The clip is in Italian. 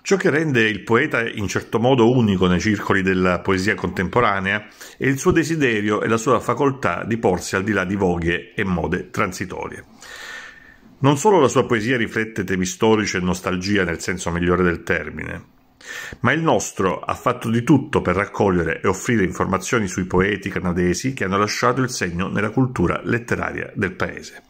Ciò che rende il poeta in certo modo unico nei circoli della poesia contemporanea è il suo desiderio e la sua facoltà di porsi al di là di voghe e mode transitorie. Non solo la sua poesia riflette temi storici e nostalgia nel senso migliore del termine, ma il nostro ha fatto di tutto per raccogliere e offrire informazioni sui poeti canadesi che hanno lasciato il segno nella cultura letteraria del paese.